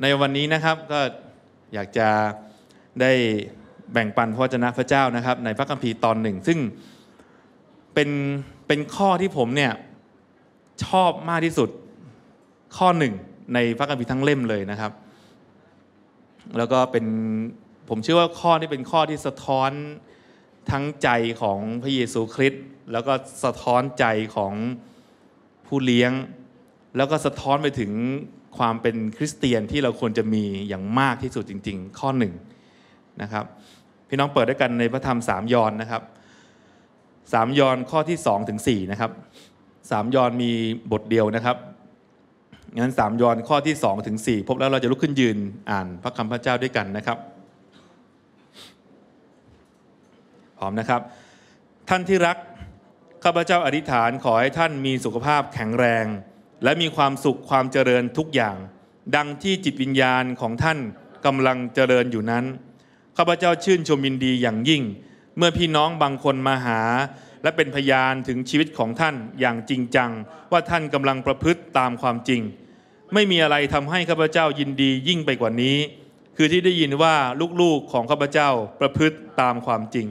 ในวันนี้นะครับก็อยากจะได้แบ่งปันพระเจนะพระเจ้านะครับ ในพระคัมภีร์ตอนหนึ่งซึ่งเป็นเป็นข้อที่ผมเนี่ย ชอบมากที่สุดข้อหนึ่งในพระคัมภีร์ทั้งเล่มเลยนะครับ แล้วก็เป็นผมเชื่อว่าข้อที่เป็นข้อที่สะท้อนทั้งใจของพระเยซูคริสต์แล้วก็สะท้อนใจของผู้เลี้ยง แล้วก็สะท้อนไปถึงความเป็นคริสเตียนที่เราควรจะมีอย่างมากที่สุดจริง ๆ ข้อหนึ่งนะครับ พี่น้องเปิดด้วยกันในพระธรรมสามยอนนะครับสามยอน ข้อที่สองถึงสี่นะครับสามยอนมีบทเดียวนะครับงั้นสามยอน ข้อที่สองถึงสี่พบแล้วเราจะลุกขึ้นยืนอ่านพระคำพระเจ้าด้วยกันนะครับพร้อมนะครับ ท่านที่รักข้าพเจ้าอธิษฐานขอให้ท่านมีสุขภาพแข็งแรงและมีความสุขความเจริญทุกอย่าง ดังที่จิตวิญญาณของท่านกำลังเจริญอยู่นั้น ข้าพเจ้าชื่นชมยินดีอย่างยิ่ง เมื่อพี่น้องบางคนมาหา และเป็นพยานถึงชีวิตของท่านอย่างจริงจัง ว่าท่านกำลังประพฤติตามความจริง ไม่มีอะไรทำให้ข้าพเจ้ายินดียิ่งไปกว่านี้ คือที่ได้ยินว่าลูกๆของข้าพเจ้าประพฤติตามความจริง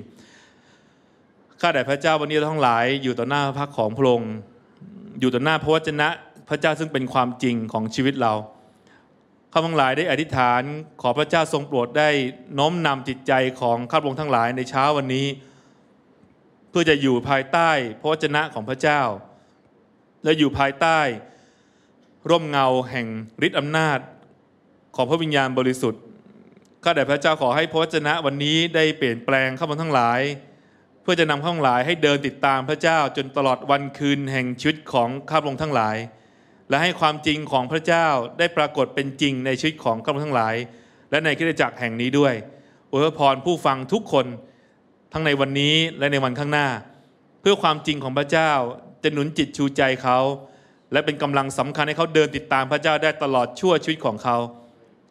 ข้าแต่พระเจ้าวันนี้ทั้งหลาย อยู่ต่อหน้าพระพักของพระองค์อยู่ต่อหน้าพระวจนะพระเจ้าซึ่งเป็นความจริงของชีวิตเราข้าพงหลายได้อธิษฐานขอพระเจ้าทรงโปรดได้น้อมนำจิตใจของข้าพงทั้งหลายในเช้าวันนี้ เพื่อจะอยู่ภายใต้พระวจนะของพระเจ้า และอยู่ภายใต้ ร่มเงาแห่งฤทธิอำนาจ ของพระวิญญาณบริสุทธิ์ข้าแต่พระเจ้าขอให้พระวจนะวันนี้ได้เปลี่ยนแปลงข้าพงทั้งหลาย เพื่อจะนำข้าพงหลายให้เดินติดตามพระเจ้าจนตลอดวันคืนแห่งชีวิตของข้าพงทั้งหลายและให้ความจริงของพระเจ้าได้ปรากฏเป็นจริงในชีวิตของข้าทั้งหลาย และในคิดจักรแห่งนี้ด้วยอวยพรผู้ฟังทุกคนทั้งในวันนี้และในวันข้างหน้า เพื่อความจริงของพระเจ้าจะหนุนจิตชูใจเขาและเป็นกำลังสำคัญให้เขาเดินติดตามพระเจ้าได้ตลอดชั่วชีวิตของเขา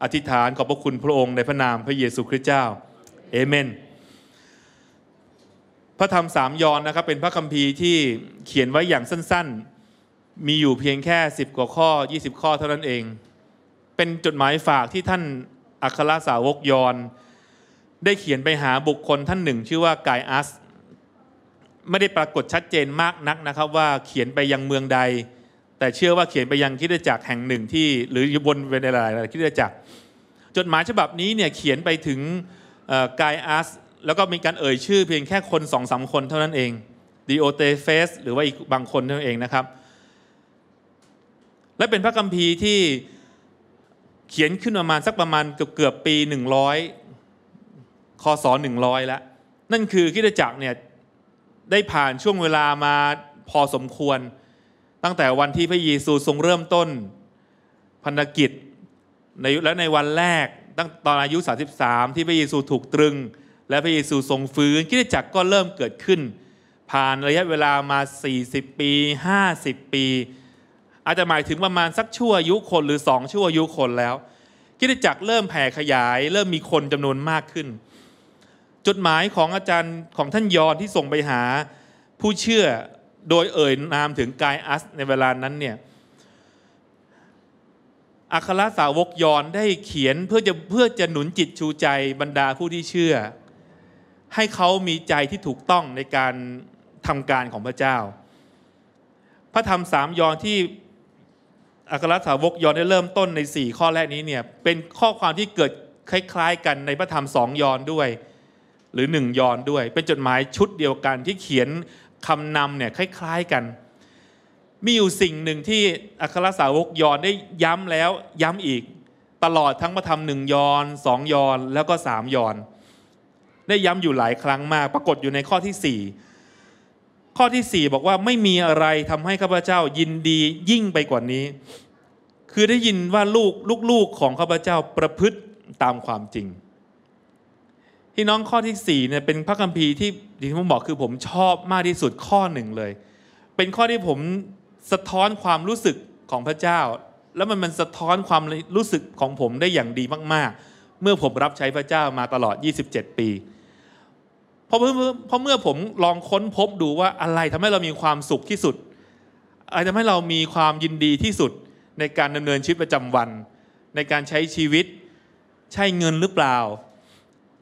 อธิษฐาน ขอบพระคุณพระองค์ในพระนามพระเยซูคริสต์เจ้าเอเมน พระธรรมสามยอนนะครับ เป็นพระคัมภีร์ที่เขียนไว้อย่างสั้น ๆมีอยู่เพียงแค่ 10 กว่าข้อ 20 ข้อเท่านั้นเอง เป็นจดหมายฝากที่ท่านอัครสาวกยอนได้เขียนไปหาบุคคลท่านหนึ่ง ชื่อว่ากายอัสไม่ได้ปรากฏชัดเจนมากนักนะครับ ว่าเขียนไปยังเมืองใด แต่เชื่อว่าเขียนไปยังคิดจักรแห่งหนึ่งที่หรืออยู่บนเวนิลาคิดจักรจดหมายฉบับนี้เนี่ยเขียนไปถึงกายอัสแล้วก็มีการเอ่ยชื่อ เพียงแค่คนสองสาคนเท่านั้นเองดิโอเตเฟสหรือว่าอีกบางคนเท่านั้นเองนะครับและเป็นพระคัมภีร์ที่เขียนขึ้นประมาณสักประมาณเกือบเกือบปี 100คศ100 แล้ว นั่นคือคิดจักรเนี่ยได้ผ่านช่วงเวลามาพอสมควร ตั้งแต่วันที่พระเยซูทรงเริ่มต้นพันธกิจ ในและในวันแรกตั้งตอนอายุ 33 ที่พระเยซูถูกตรึง และพระเยซูทรงฟื้นคิดจักร ก็เริ่มเกิดขึ้น ผ่านระยะเวลามา 40 ปี 50 ปีอาจจะหมายถึงประมาณ สักชั่วอายุคนหรือสองชั่วอายุคนแล้วคิดจักเริ่มแผ่ขยาย เริ่มมีคนจำนวนมากขึ้น จดหมายของอาจารย์ของท่านยอนที่ส่งไปหาผู้เชื่อโดยเอ่ยนามถึงกายอัสในเวลานั้นเนี่ยอัครสาวกยอนได้เขียนเพื่อจะเพื่อจะหนุนจิตชูใจบรรดาผู้ที่เชื่อ ให้เขามีใจที่ถูกต้องในการทำการของพระเจ้า พระธรรมสามยอนที่อัครสาวกยอนได้เริ่มต้นใน 4 ข้อแรกนี้เนี่ยเป็นข้อความที่เกิดคล้าย ๆกันในพระธรรมสองยอนด้วย หรือหนึ่งยอนด้วยเป็นจดหมายชุดเดียวกันที่เขียนคำนำเนี่ยคล้าย ๆกัน มีอยู่สิ่งหนึ่งที่อัครสาวกยอนได้ย้ำแล้วย้ำอีก ตลอดทั้งพระธรรมหนึ่งยอนสองยอนแล้วก็สามยอน ได้ย้ำอยู่หลายครั้งมากปรากฏอยู่ในข้อที่ 4ข้อที่ 4 บอกว่าไม่มีอะไรทำให้ข้าพเจ้ายินดียิ่งไปกว่านี้ คือได้ยินว่าลูกลูกๆของข้าพเจ้าประพฤติตามความจริง ที่น้องข้อที่4เนี่ยเป็นพระคัมภีร์ที่ที่ผมบอกคือผมชอบมากที่สุดข้อหนึ่งเลย เป็นข้อที่ผมสะท้อนความรู้สึกของพระเจ้า แล้วมันมันสะท้อนความรู้สึกของผมได้อย่างดีมาก ๆ เมื่อผมรับใช้พระเจ้ามาตลอด 27 ปีเพราะเมื่อพราะเมื่อผมลองค้นพบดูว่าอะไรทำให้เรามีความสุขที่สุด อะไรทำให้เรามีความยินดีที่สุดในการดำเนินชีวิตประจำวัน ในการใช้ชีวิต ใช่เงินหรือเปล่า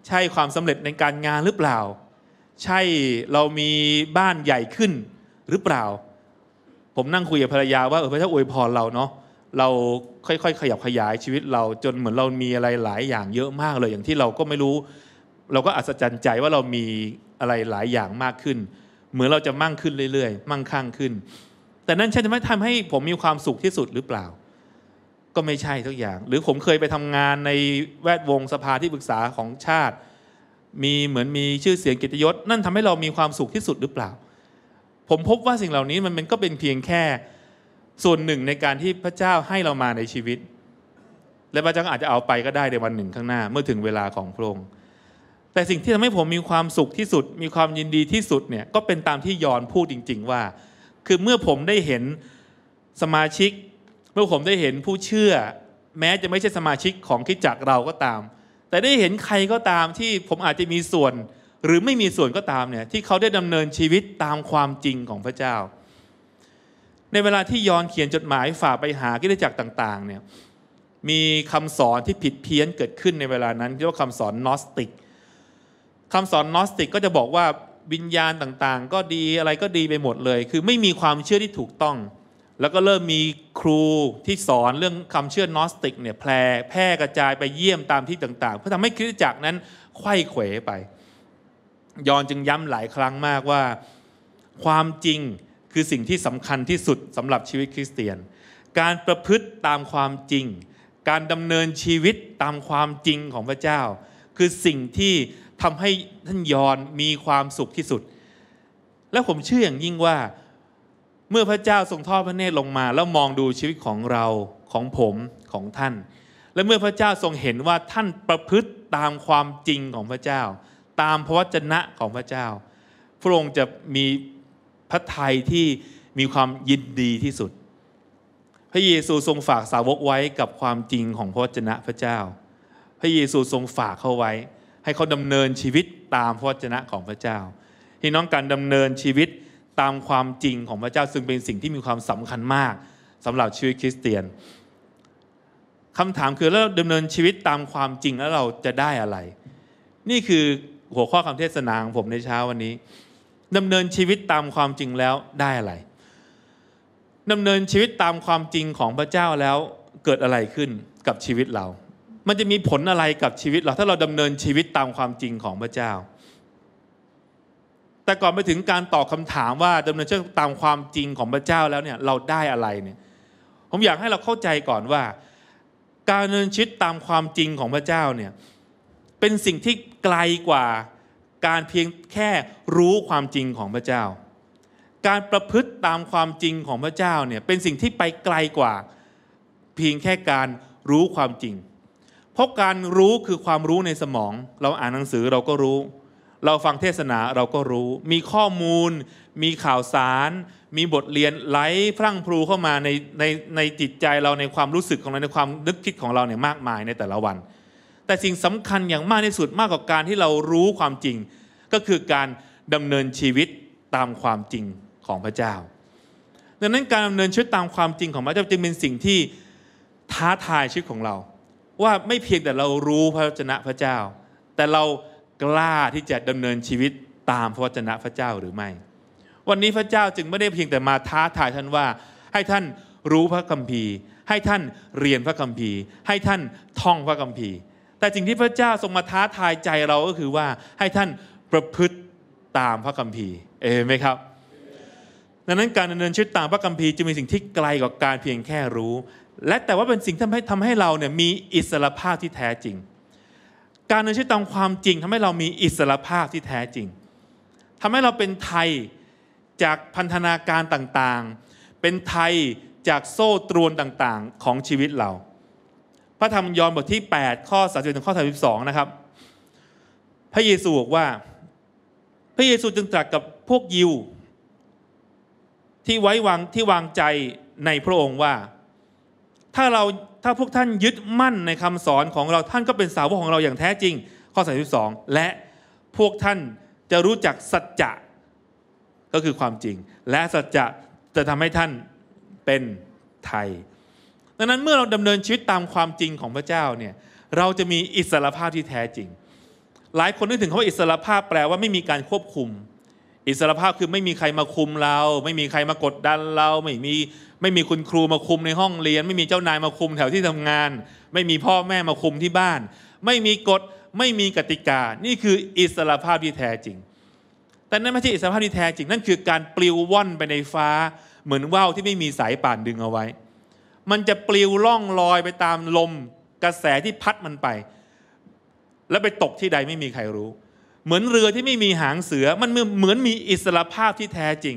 ใช่ความสำเร็จในการงานหรือเปล่า ใช่เรามีบ้านใหญ่ขึ้นหรือเปล่า ผมนั่งคุยกับภรรยาว่าเออพระเจ้าอวยพรเราเนาะเราค่อยๆ ขยับขยายชีวิตเราจนเหมือนเรามีอะไรหลายอย่างเยอะมากเลยอย่างที่เราก็ไม่รู้เราก็อัศจรรย์ใจว่าเรามีอะไรหลายอย่างมากขึ้นเหมือนเราจะมั่งขึ้นเรื่อยๆ มั่งคั่งขึ้น แต่นั่นใช่ไหมทำให้ผมมีความสุขที่สุดหรือเปล่า ก็ไม่ใช่ทุกอย่าง หรือผมเคยไปทำงานในแวดวงสภาที่ปรึกษาของชาติ มีเหมือนมีชื่อเสียงกิตยศ นั่นทำให้เรามีความสุขที่สุดหรือเปล่า ผมพบว่าสิ่งเหล่านี้มันก็เป็นเพียงแค่ส่วนหนึ่งในการที่พระเจ้าให้เรามาในชีวิต และพระเจ้าอาจจะเอาไปก็ได้ในวันหนึ่งข้างหน้า เมื่อถึงเวลาของพระองค์แต่สิ่งที่ทำให้ผมมีความสุขที่สุด มีความยินดีที่สุดเนี่ยก็เป็นตามที่ยอนพูดจริงๆว่า คือเมื่อผมได้เห็นสมาชิก เมื่อผมได้เห็นผู้เชื่อ แม้จะไม่ใช่สมาชิกของคิดจักเราก็ตาม แต่ได้เห็นใครก็ตามที่ผมอาจจะมีส่วนหรือไม่มีส่วนก็ตามเนี่ยที่เขาได้ดำเนินชีวิตตามความจริงของพระเจ้า ในเวลาที่ยอนเขียนจดหมายฝากไปหาคิดจักต่างๆเนี่ยมีคำสอนที่ผิดเพี้ยนเกิดขึ้นในเวลานั้นเรียกว่าคำสอนนอสติกคำสอนนอสติกก็จะบอกว่าวิญญาณต่างๆ ก็ดีอะไรก็ดีไปหมดเลย คือไม่มีความเชื่อที่ถูกต้อง แล้วก็เริ่มมีครูที่สอนเรื่องคำเชื่อนอสติก เนี่ยแพร่แพร่กระจายไปเยี่ยมตามที่ต่าง ๆ เพื่อทำให้คริสตจักรนั้นไข้เขวไป ยอนจึงย้ำหลายครั้งมากว่าความจริงคือสิ่งที่สำคัญที่สุดสำหรับชีวิตคริสเตียน การประพฤติตามความจริง การดำเนินชีวิตตามความจริงของพระเจ้า คือสิ่งที่ทำให้ท่านยอนมีความสุขที่สุด และผมเชื่ออย่างยิ่งว่าเมื่อพระเจ้าทรงทอดพระเนตรลงมาแล้วมองดูชีวิตของเราของผมของท่าน และเมื่อพระเจ้าทรงเห็นว่าท่านประพฤติตามความจริงของพระเจ้า ตามพระวจนะของพระเจ้า พระองค์จะมีพระทัยที่มีความยินดีที่สุด พระเยซูทรงฝากสาวกไว้กับความจริงของพระวจนะพระเจ้า พระเยซูทรงฝากเข้าไว้ให้เขาดำเนินชีวิตตามพระวจนะของพระเจ้าพี่น้องการดำเนินชีวิตตามความจริงของพระเจ้าซึ่งเป็นสิ่งที่มีความสำคัญมากสำหรับชีวิตคริสเตียน คำถามคือแล้วดำดำเนินชีวิตตามความจริงแล้วเราจะได้อะไร นี่คือหัวข้อคำเทศนาของผมในเช้าวันนี้ ดำเนินชีวิตตามความจริงแล้วได้อะไร ดำเนินชีวิตตามความจริงของพระเจ้าแล้วเกิดอะไรขึ้นกับชีวิตเรามันจะมีผลอะไรกับชีวิตเราถ้าเราดำเนินชีวิตตามความจริงของพระเจ้า แต่ก่อนไปถึงการตอบคาถามว่าดำเนินชีวิตตามความจริงของพระเจ้าแล้วเนี่ยเราได้อะไรเนี่ย ผมอยากให้เราเข้าใจก่อนว่า การดำเนินชีวิตตามความจริงของพระเจ้าเนี่ยเป็นสิ่งที่ไกลกว่าการเพียงแค่รู้ความจริงของพระเจ้า การประพฤติตามความจริงของพระเจ้าเนี่ยเป็นสิ่งที่ไปไกลกว่าเพียงแค่การรู้ความจริงเพราะการรู้คือความรู้ในสมอง เราอ่านหนังสือเราก็รู้ เราฟังเทศนาเราก็รู้ มีข้อมูล มีข่าวสาร มีบทเรียนไหลพรั่งพรูเข้ามาในในในจิตใจเราในความรู้สึกของเราในความนึกคิดของเราเนี่ยมากมายในแต่ละวัน แต่สิ่งสำคัญอย่างมากที่สุดมากกว่าการที่เรารู้ความจริง ก็คือการดำเนินชีวิตตามความจริงของพระเจ้าดังนั้นการดำเนินชีวิตตามความจริงของพระเจ้าจึงเป็นสิ่งที่ท้าทายชีวิตของเราว่าไม่เพียงแต่เรารู้พระวจนะพระเจ้า แต่เรากล้าที่จะดำเนินชีวิตตามพระวจนะพระเจ้าหรือไม่ วันนี้พระเจ้าจึงไม่ได้เพียงแต่มาท้าทายท่านว่าให้ท่านรู้พระคัมภีร์ ให้ท่านเรียนพระคัมภีร์ ให้ท่านท่องพระคัมภีร์ แต่สิ่งที่พระเจ้าทรงมาท้าทายใจเราก็คือว่าให้ท่านประพฤติตามพระคัมภีร์เอไหมครับดังนั้นการดำเนินชีวิตตามพระคัมภีร์จะมีสิ่งที่ไกลกว่าการเพียงแค่รู้และแต่ว่าเป็นสิ่งที่ทำให้ทำให้เราเนี่ยมีอิสรภาพที่แท้จริง การดำเนนชื่อตามความจริงทำให้เรามีอิสรภาพที่แท้จริง ทำให้เราเป็นไทยจากพันธนาการต่างๆ เป็นไทยจากโซ่ตรวนต่างๆของชีวิตเรา พระธรรมยอห์นบทที่ 8 ข้อ3 1ถึงข้อ32นะครับ พระเยซูบอกว่า พระเยซูจึงตรัสกับพวกยิว ที่ไว้วางที่วางใจในพระองค์ว่าถ้าเราถ้าพวกท่านยึดมั่นในคำสอนของเราท่านก็เป็นสาวกของเราอย่างแท้จริง ข้อ 32 และพวกท่านจะรู้จักสัจจะก็คือความจริง และสัจจะจะทำให้ท่านเป็นไทย ดังนั้นเมื่อเราดำเนินชีวิตตามความจริงของพระเจ้าเนี่ยเราจะมีอิสรภาพที่แท้จริง หลายคนนึกถึงคำว่าอิสรภาพแปลว่าไม่มีการควบคุมอิสรภาพคือไม่มีใครมาคุมเรา ไม่มีใครมากดดันเราไม่มีไม่มีคุณครูมาคุมในห้องเรียน ไม่มีเจ้านายมาคุมแถวที่ทำงาน ไม่มีพ่อแม่มาคุมที่บ้าน ไม่มีกฎไม่มีกติกา นี่คืออิสรภาพที่แท้จริง แต่นั่นไม่ใช่อิสรภาพที่แท้จริง นั่นคือการปลิวว่อนไปในฟ้าเหมือนว่าวที่ไม่มีสายป่านดึงเอาไว้ มันจะปลิวล่องลอยไปตามลม กระแสที่พัดมันไป แล้วไปตกที่ใดไม่มีใครรู้เหมือนเรือที่ไม่มีหางเสือมันเหมือนมีอิสระภาพที่แท้จริง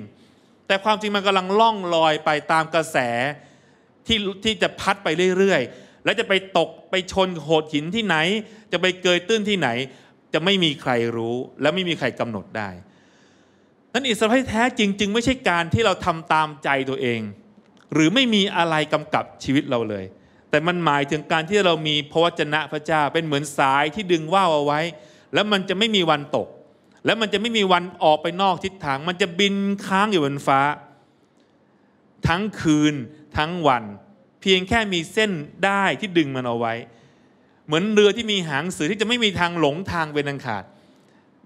แต่ความจริงมันกำลังล่องลอยไปตามกระแสที่ที่จะพัดไปเรื่อยๆและจะไปตกไปชนโขดหินที่ไหน จะไปเกยตื้นที่ไหน จะไม่มีใครรู้และไม่มีใครกำหนดได้ นั้นอิสระภาพแท้จริงจึงไม่ใช่การที่เราทำตามใจตัวเอง หรือไม่มีอะไรกำกับชีวิตเราเลย แต่มันหมายถึงการที่เรามีพระวจนะพระเจ้าเป็นเหมือนสายที่ดึงว่าวเอาไว้แล้วมันจะไม่มีวันตก แล้วมันจะไม่มีวันออกไปนอกทิศทาง มันจะบินค้างอยู่บนฟ้า ทั้งคืนทั้งวัน เพียงแค่มีเส้นได้ที่ดึงมันเอาไว้ เหมือนเรือที่มีหางเสือที่จะไม่มีทางหลงทางเป็นอันขาด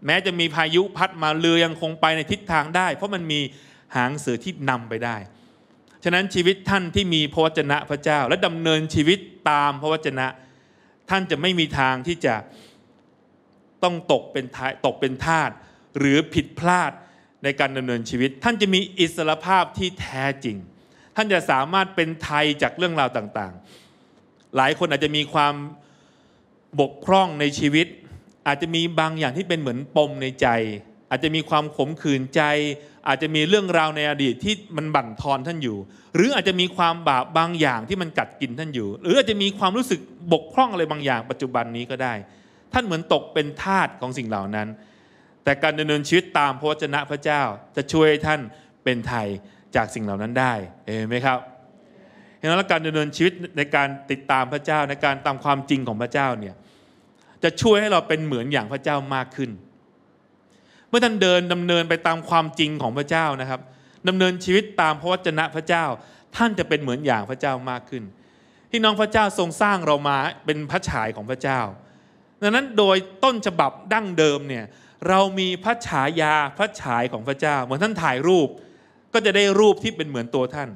แม้จะมีพายุพัดมาเรือยังคงไปในทิศทางได้ เพราะมันมีหางเสือที่นำไปได้ฉะนั้นชีวิตท่านที่มีพระวจนะพระเจ้า และดำเนินชีวิตตามพระวจนะ ท่านจะไม่มีทางที่จะต้องตกเป็นตกเป็นทาสหรือผิดพลาดในการดำเนินชีวิต ท่านจะมีอิสรภาพที่แท้จริง ท่านจะสามารถเป็นไทยจากเรื่องราวต่างๆ หลายคนอาจจะมีความบกพร่องในชีวิต อาจจะมีบางอย่างที่เป็นเหมือนปมในใจ อาจจะมีความขมขื่นใจ อาจจะมีเรื่องราวในอดีตที่มันบั่นทอนท่านอยู่ หรืออาจจะมีความบาปบางอย่างที่มันกัดกินท่านอยู่ หรืออาจจะมีความรู้สึกบกพร่องอะไรบางอย่างปัจจุบันนี้ก็ได้ท่านเหมือนตกเป็นทาสของสิ่งเหล่านั้น แต่การดำเนินชีวิตตามพระวจนะพระเจ้าจะช่วยท่านเป็นไทยจากสิ่งเหล่านั้นได้เห็นไหมครับเห็นแล้วการดำเนินชีวิตในการติดตามพระเจ้าในการตามความจริงของพระเจ้าเนี่ย จะช่วยให้เราเป็นเหมือนอย่างพระเจ้ามากขึ้น เมื่อท่านเดินดำเนินไปตามความจริงของพระเจ้านะครับดำเนินชีวิตตามพระวจนะพระเจ้า ท่านจะเป็นเหมือนอย่างพระเจ้ามากขึ้น ที่น้องพระเจ้าทรงสร้างเรามาเป็นพระฉายของพระเจ้าดังนั้นโดยต้นฉบับดั้งเดิมเนี่ยเรามีพระฉายาพระฉายของพระเจ้า เหมือนท่านถ่ายรูป ก็จะได้รูปที่เป็นเหมือนตัวท่าน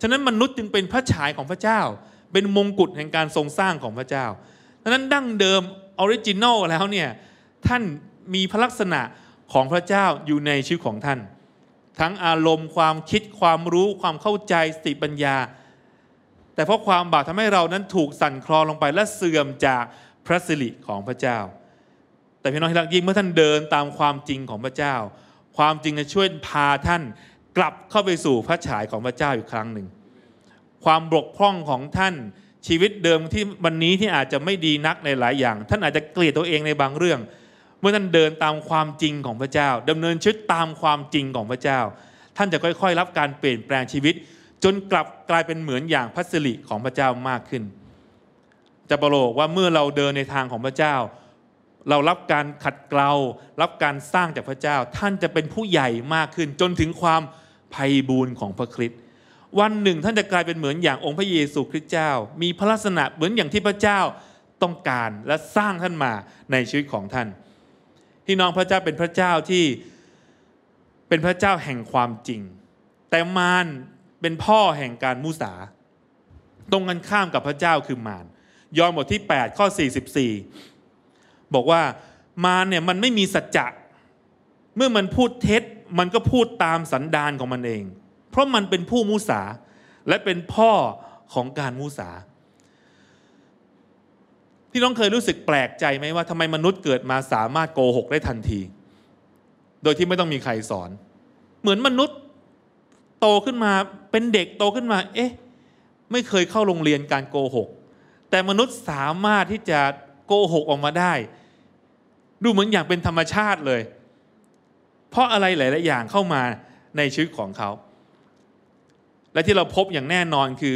ฉะนั้นมนุษย์จึงเป็นพระฉายของพระเจ้า เป็นมงกุฎแห่งการทรงสร้างของพระเจ้าดังนั้นดั้งเดิมออริจินอลแล้วเนี่ยท่านมีพระลักษณะของพระเจ้าอยู่ในชีวิตของท่าน ทั้งอารมณ์ความคิดความรู้ความเข้าใจสติปัญญา แต่เพราะความบาปทำให้เรานั้นถูกสั่นคลอนลงไปและเสื่อมจากพระสิริของพระเจ้า แต่พี่น้องที่รักยิ่งเมื่อท่านเดินตามความจริงของพระเจ้า ความจริงจะช่วยพาท่านกลับเข้าไปสู่พระฉายของพระเจ้าอีกครั้งหนึ่ง ความบกพร่องของท่านชีวิตเดิมที่วันนี้ที่อาจจะไม่ดีนักในหลายอย่าง ท่านอาจจะเกลียดตัวเองในบางเรื่อง เมื่อท่านเดินตามความจริงของพระเจ้า ดำเนินชีวิตตามความจริงของพระเจ้า ท่านจะค่อยๆ รับการเปลี่ยนแปลงชีวิต จนกลับกลายเป็นเหมือนอย่างพัสริของพระเจ้ามากขึ้นจะประโลกว่าเมื่อเราเดินในทางของพระเจ้า เรารับการขัดเกลารับการสร้างจากพระเจ้า ท่านจะเป็นผู้ใหญ่มากขึ้นจนถึงความไพ่บูรณ์ของพระคริสต์วันหนึ่งท่านจะกลายเป็นเหมือนอย่างองค์พระเยซูคริสต์เจ้า มีพระลักษณะเหมือนอย่างที่พระเจ้าต้องการและสร้างท่านมาในชีวิตของท่านที่น้องพระเจ้าเป็นพระเจ้าที่เป็นพระเจ้าแห่งความจริง แต่มารเป็นพ่อแห่งการมุสา ตรงกันข้ามกับพระเจ้าคือมารยอห์นบทที่ 8 ข้อ 44 บอกว่ามารเนี่ย มันไม่มีสัจจะ เมื่อมันพูดเท็จมันก็พูดตามสันดานของมันเอง เพราะมันเป็นผู้มูสาและเป็นพ่อของการมูสาพี่น้องเคยรู้สึกแปลกใจไหมว่าทำไมมนุษย์เกิดมาสามารถโกหกได้ทันที โดยที่ไม่ต้องมีใครสอน เหมือนมนุษย์โตขึ้นมาเป็นเด็กโตขึ้นมา เอ๊ะไม่เคยเข้าโรงเรียนการโกหกแต่มนุษย์สามารถที่จะโกหกออกมาได้ ดูเหมือนอย่างเป็นธรรมชาติเลย เพราะอะไรหลาย ๆ อย่างเข้ามาในชีวิตของเขา และที่เราพบอย่างแน่นอนคือ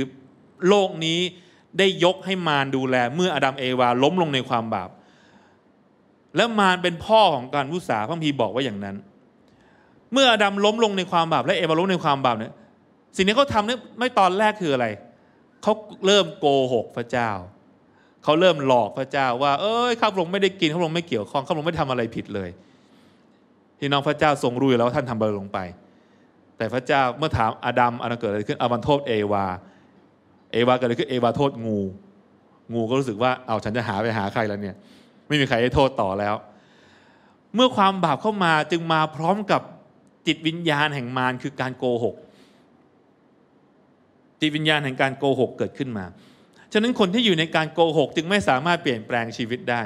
โลกนี้ได้ยกให้มารดูแล เมื่ออดัมเอวาล้มลงในความบาปและมารเป็นพ่อของการวุษาพระพีบอกว่าอย่างนั้น เมื่ออดัมล้มลงในความบาปและเอวาล้มในความบาปเนี่ยสิ่งที่เขาทำเนี่ยไม่ตอนแรกคืออะไรเขาเริ่มโกหกพระเจ้า เขาเริ่มหลอกพระเจ้าว่าเอ้ย ข้าพระองค์ไม่ได้กิน ข้าพระองค์ไม่เกี่ยวข้อง ข้าพระองค์ไม่ทำอะไรผิดเลย พี่น้องพระเจ้าทรงรู้อยู่แล้วท่านทำอะไรลงไป แต่พระเจ้าเมื่อถามอาดัมอะไัเกิดอะไรขึ้นอาบันโทษเอวาเอวาเกิดอะไรขึ้นเอวาโทษงู งูก็รู้สึกว่าเอาฉันจะหาไปหาใครแล้วเนี่ย ไม่มีใครให้โทษต่อแล้ว เมื่อความบาปเข้ามาจึงมาพร้อมกับจิตวิญญาณแห่งมารคือการโกหกิตวิญญาณแห่งการโกหกเกิดขึ้นมา ฉะนั้นคนที่อยู่ในการโกหกจึงไม่สามารถเปลี่ยนแปลงชีวิตได้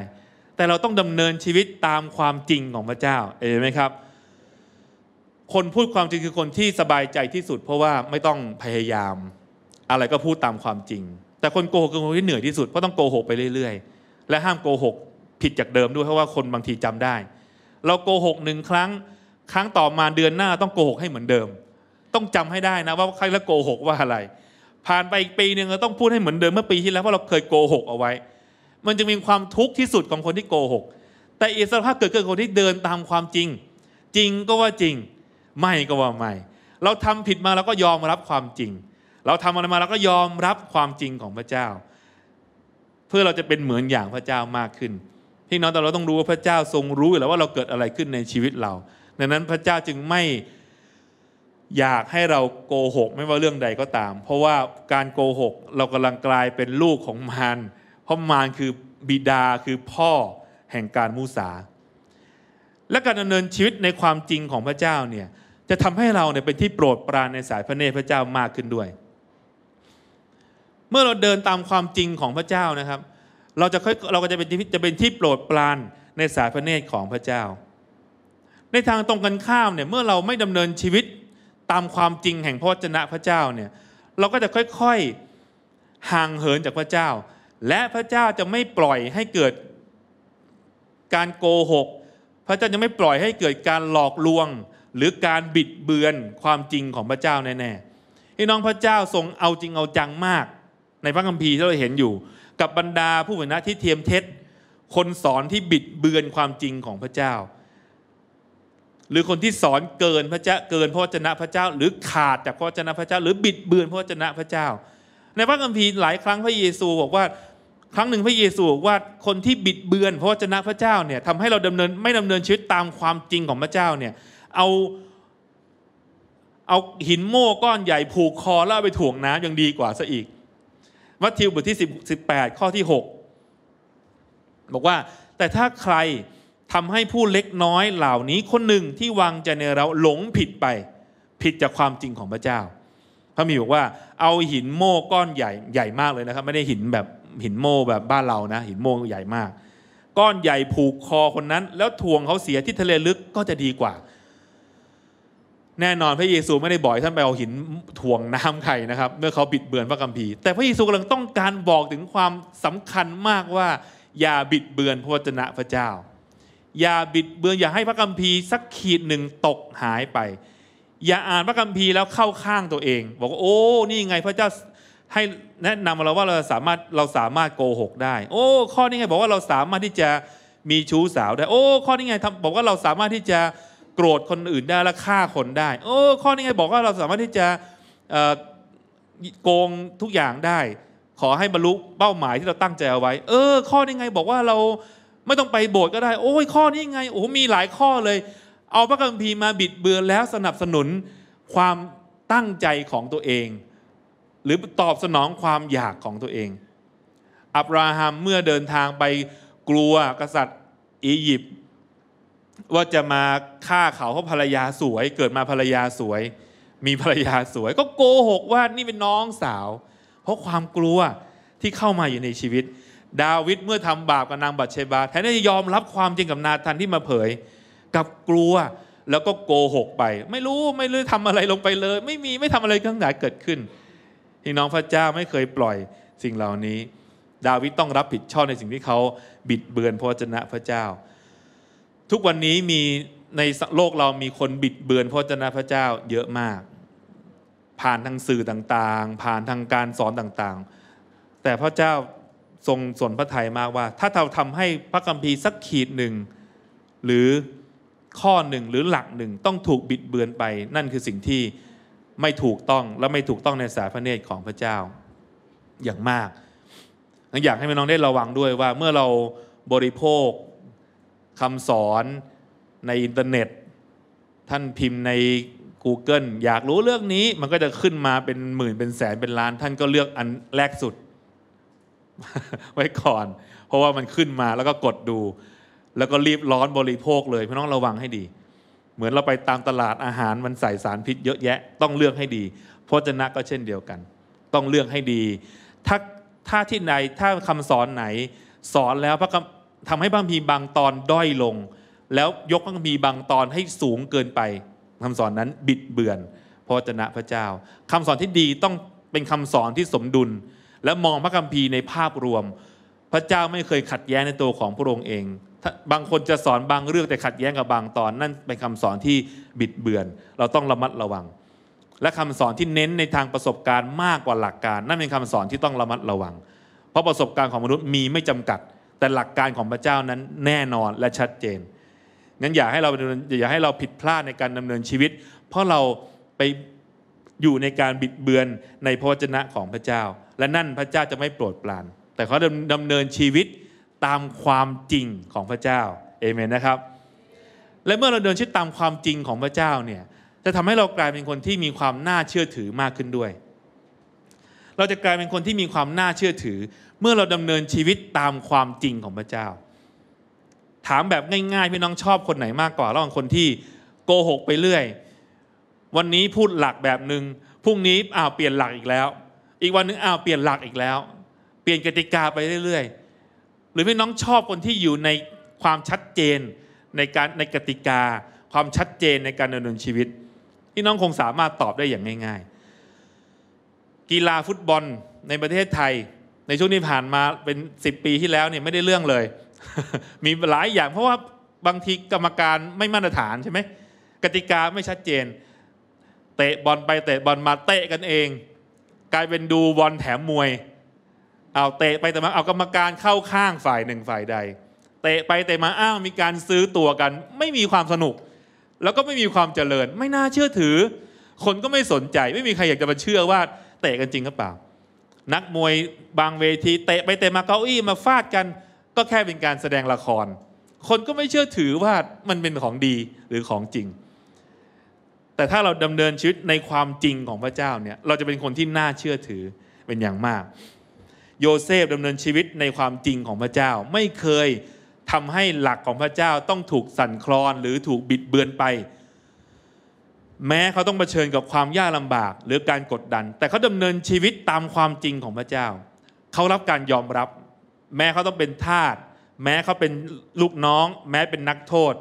แต่เราต้องดำเนินชีวิตตามความจริงของพระเจ้า เห็นไหมครับ คนพูดความจริงคือคนที่สบายใจที่สุด เพราะว่าไม่ต้องพยายาม อะไรก็พูดตามความจริง แต่คนโกหกคือคนที่เหนื่อยที่สุดเพราะต้องโกหกไปเรื่อยๆ และห้ามโกหกผิดจากเดิมด้วยเพราะว่าคนบางทีจำได้ เราโกหกหนึ่งครั้งครั้งต่อมาเดือนหน้าต้องโกหกให้เหมือนเดิม ต้องจำให้ได้นะว่าใครละโกหกว่าอะไรผ่านไปอีกปีหนึ่งเราต้องพูดให้เหมือนเดิมเมื่อปีที่แล้วเพราะเราเคยโกหกเอาไว้ มันจะมีความทุกข์ที่สุดของคนที่โกหก แต่อิสรภาพเกิดขึ้นคนที่เดินตามความจริง จริงก็ว่าจริง ไม่ก็ว่าไม่ เราทำผิดมาเราก็ยอมรับความจริง เราทำอะไรมาเราก็ยอมรับความจริงของพระเจ้า เพื่อเราจะเป็นเหมือนอย่างพระเจ้ามากขึ้นที่น้องแต่เราต้องรู้ว่าพระเจ้าทรงรู้อยู่แล้วว่าเราเกิดอะไรขึ้นในชีวิตเราดังนั้นพระเจ้าจึงไม่อยากให้เราโกหก ไม่ว่าเรื่องใดก็ตาม เพราะว่าการโกหกเรากำลังกลายเป็นลูกของมาร เพราะมารคือบิดาคือพ่อแห่งการมูสา และการดำเนินชีวิตในความจริงของพระเจ้าเนี่ยจะทำให้เราเนี่ยเป็นที่โปรดปรานในสายพระเนตรพระเจ้ามากขึ้นด้วย เมื่อเราเดินตามความจริงของพระเจ้านะครับ เราจะค่อยเราก็จะเป็นจะเป็นที่โปรดปรานในสายพระเนตรของพระเจ้า ในทางตรงกันข้ามเนี่ยเมื่อเราไม่ดำเนินชีวิตตามความจริงแห่งพระวจนะพระเจ้าเนี่ยเราก็จะค่อยๆห่างเหินจากพระเจ้าและพระเจ้าจะไม่ปล่อยให้เกิดการโกหก พระเจ้าจะไม่ปล่อยให้เกิดการหลอกลวงหรือการบิดเบือนความจริงของพระเจ้าแน่ๆพี่น้องพระเจ้าทรงเอาจริงเอาจังมาก ในพระคัมภีร์ที่เราเห็นอยู่ กับบรรดาผู้เผยพนะที่เทียมเท็จ คนสอนที่บิดเบือนความจริงของพระเจ้าหรือคนที่สอนเกินพระเจ้าเกินพระวจนะพระเจ้า หรือขาดจากพระวจนะพระเจ้า หรือบิดเบือนพระวจนะพระเจ้า ในพระคัมภีร์หลายครั้งพระเยซู บอกว่าครั้งหนึ่งพระเยซูบอกว่าคนที่บิดเบือนพระวจนะพระเจ้าเนี่ยทำให้เราดำเนินไม่ดำเนินชีวิตตามความจริงของพระเจ้าเนี่ยเอาเอาหินโม่ก้อนใหญ่ผูกคอแล้วไปถ่วงน้ำยังดีกว่าซะอีกมัทธิวบทที่บแ18ข้อที่ 6 บอกว่าแต่ถ้าใครทำให้ผู้เล็กน้อยเหล่านี้คนหนึ่งที่วางใจในเราหลงผิดไป ผิดจากความจริงของพระเจ้า พระมีบอกว่า เอาหินโม่ก้อนใหญ่ใหญ่มากเลยนะครับ ไม่ได้หินแบบหินโม่แบบบ้านเรานะหินโม่ใหญ่มาก ก้อนใหญ่ผูกคอคนนั้น แล้วทวงเขาเสียที่ทะเลลึกก็จะดีกว่า แน่นอนพระเยซูไม่ได้บอกท่านไปเอาหินทวงน้ำไข่นะครับ เมื่อเขาบิดเบือนพระคัมภีร์แต่พระเยซูกำลังต้องการบอกถึงความสำคัญมากว่า อย่าบิดเบือนพระวจนะพระเจ้าอย่าบิดเบือนอย่าให้พระคัมภีร์สักขีดหนึ่งตกหายไป อย่าอ่านพระคัมภีร์แล้วเข้าข้างตัวเอง บอกว่าโอ้นี่ไงพระเจ้าให้แนะนำเราว่าเราสามารถเราสามารถโกหกได้ โอ้ ข้อนี้ไง บอกว่าเราสามารถที่จะมีชู้สาวได้ โอ้ข้อนี้ไงบอกว่าเราสามารถที่จะโกรธคนอื่นได้และฆ่าคนได้โอ้ข้อนี้ไง บอกว่าเราสามารถที่จะโกงทุกอย่างได้ ขอให้บรรลุเป้าหมายที่เราตั้งใจเอาไว้ เออข้อนี้ไงบอกว่าเราไม่ต้องไปโบสถ์ก็ได้ โอ้ยข้อนี้ไง โอ้ มีหลายข้อเลย เอาพระคัมภีร์มาบิดเบือนแล้วสนับสนุนความตั้งใจของตัวเอง หรือตอบสนองความอยากของตัวเอง อับราฮัมเมื่อเดินทางไปกลัวกษัตริย์อียิปต์ว่าจะมาฆ่าเขาเพราะภรรยาสวย เกิดมาภรรยาสวย มีภรรยาสวย ก็โกหกว่านี่เป็นน้องสาว เพราะความกลัวที่เข้ามาอยู่ในชีวิตดาวิดเมื่อทำบาปกับนางบัตเชบาแทนที่จะยอมรับความจริงกับนาธานที่มาเผยกับกลัว แล้วก็โกหกไป ไม่รู้ไม่รู้ทำอะไรลงไปเลย ไม่มีไม่ทำอะไรทั้งหลายเกิดขึ้นพี่น้องพระเจ้าไม่เคยปล่อยสิ่งเหล่านี้ ดาวิดต้องรับผิดชอบในสิ่งที่เขาบิดเบือนพระวจนะพระเจ้า ทุกวันนี้มีในโลกเรามีคนบิดเบือนพระวจนะพระเจ้าเยอะมาก ผ่านทางสื่อต่างๆ ผ่านทางการสอนต่างๆ แต่พระเจ้าทรงสนพระทัยมากว่าถ้าเราทำให้พระคัมภีร์สักขีดหนึ่ง หรือข้อหนึ่งหรือหลักหนึ่ง ต้องถูกบิดเบือนไป นั่นคือสิ่งที่ไม่ถูกต้อง และไม่ถูกต้องในสายพระเนตรของพระเจ้า อย่างมาก อยากให้พี่น้องได้ระวังด้วยว่าเมื่อเราบริโภคคำสอนในอินเทอร์เน็ต ท่านพิมพ์ใน Google อยากรู้เรื่องนี้มันก็จะขึ้นมาเป็นหมื่นเป็นแสนเป็นล้าน ท่านก็เลือกอันแรกสุดไว้ก่อน เพราะว่ามันขึ้นมาแล้วก็กดดู แล้วก็รีบร้อนบริโภคเลยพี่น้องระวังให้ดี เหมือนเราไปตามตลาดอาหารมันใส่สารพิษเยอะแยะ ต้องเลือกให้ดีพจนะก็เช่นเดียวกัน ต้องเลือกให้ดี ถ้าถ้าที่ไหนถ้าคำสอนไหนสอนแล้วพระทำให้บางพีบางตอนด้อยลง แล้วยกบางพีบางตอนให้สูงเกินไป คำสอนนั้นบิดเบือนพจนะพระเจ้า คำสอนที่ดีต้องเป็นคำสอนที่สมดุลและมองพระคัมภีร์ในภาพรวม พระเจ้าไม่เคยขัดแย้งในตัวของพระองค์เอง บางคนจะสอนบางเรื่องแต่ขัดแย้งกับบางตอนนั่น เป็นคำสอนที่บิดเบือน เราต้องระมัดระวัง และคำสอนที่เน้นในทางประสบการณ์มากกว่าหลักการนั่นเป็นคำสอนที่ต้องระมัดระวัง เพราะประสบการณ์ของมนุษย์มีไม่จำกัด แต่หลักการของพระเจ้านั้นแน่นอนและชัดเจนงั้นอย่าให้เราอย่าให้เราผิดพลาดในการดำเนินชีวิต เพราะเราไปอยู่ในการบิดเบือนในพระวจนะของพระเจ้า และนั่นพระเจ้าจะไม่โปรดปราน แต่เขาดำเนินชีวิตตามความจริงของพระเจ้าเอเมนนะครับ และเมื่อเราเดินชีวิตตามความจริงของพระเจ้าเนี่ยจะทำให้เรากลายเป็นคนที่มีความน่าเชื่อถือมากขึ้นด้วย เราจะกลายเป็นคนที่มีความน่าเชื่อถือ เมื่อเราดำเนินชีวิตตามความจริงของพระเจ้า ถามแบบง่ายๆพี่น้องชอบคนไหนมากกว่าระหว่างคนที่โกหกไปเรื่อยวันนี้พูดหลักแบบหนึง่ง พรุ่งนี้อ้าวเปลี่ยนหลักอีกแล้ว อีกวันนึงอ้าวเปลี่ยนหลักอีกแล้ว เปลี่ยนกติกาไปเรื่อย ๆ หรือพี่น้องชอบคนที่อยู่ในความชัดเจนในการในกติกา ความชัดเจนในการดำเนินชีวิตพี่น้องคงสามารถตอบได้อย่างง่าย ๆ กีฬาฟุตบอลในประเทศไทย ในช่วงที่ผ่านมาเป็น 10 ปีที่แล้วเนี่ยไม่ได้เรื่องเลย มีหลายอย่างเพราะว่าบางทีกรรมการไม่มาตรฐานใช่ไหมกติกาไม่ชัดเจนเตะบอลไปเตะบอลมาเตะกันเอง กลายเป็นดูบอลแถมมวย เอาเตะไปแต่มาเอากรรมการเข้าข้างฝ่ายหนึ่งฝ่ายใดเตะไปเตะมาอ้างมีการซื้อตัวกัน ไม่มีความสนุก แล้วก็ไม่มีความเจริญไม่น่าเชื่อถือ คนก็ไม่สนใจไม่มีใครอยากจะมาเชื่อว่าเตะกันจริงหรือเปล่า นักมวยบางเวทีเตะไปเตะมาเก้าอี้มาฟาดกัน ก็แค่เป็นการแสดงละคร คนก็ไม่เชื่อถือว่ามันเป็นของดีหรือของจริงแต่ถ้าเราดำเนินชีวิตในความจริงของพระเจ้าเนี่ย เราจะเป็นคนที่น่าเชื่อถือเป็นอย่างมาก โยเซฟดำเนินชีวิตในความจริงของพระเจ้า ไม่เคยทำให้หลักของพระเจ้าต้องถูกสั่นคลอนหรือถูกบิดเบือนไป แม้เขาต้องเผชิญกับความยากลาบากหรือการกดดัน แต่เขาดำเนินชีวิตตามความจริงของพระเจ้า เขารับการยอมรับ แม้เขาต้องเป็นทาส แม้เขาเป็นลูกน้อง แม้เป็นนักโทษ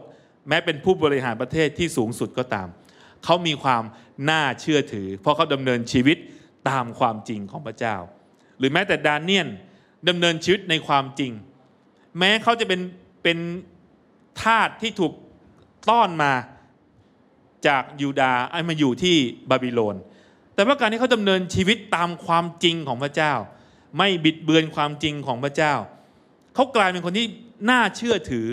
แม้เป็นผู้บริหารประเทศที่สูงสุดก็ตามเขามีความน่าเชื่อถือ เพราะเขาดำเนินชีวิตตามความจริงของพระเจ้า หรือแม้แต่ดานเนียนดำเนินชีวิตในความจริง แม้เขาจะเป็นเป็นทาสที่ถูกต้อนมาจากยูดาห์มาอยู่ที่บาบิโลน แต่ว่าการที่เขาดำเนินชีวิตตามความจริงของพระเจ้า ไม่บิดเบือนความจริงของพระเจ้า เขากลายเป็นคนที่น่าเชื่อถือ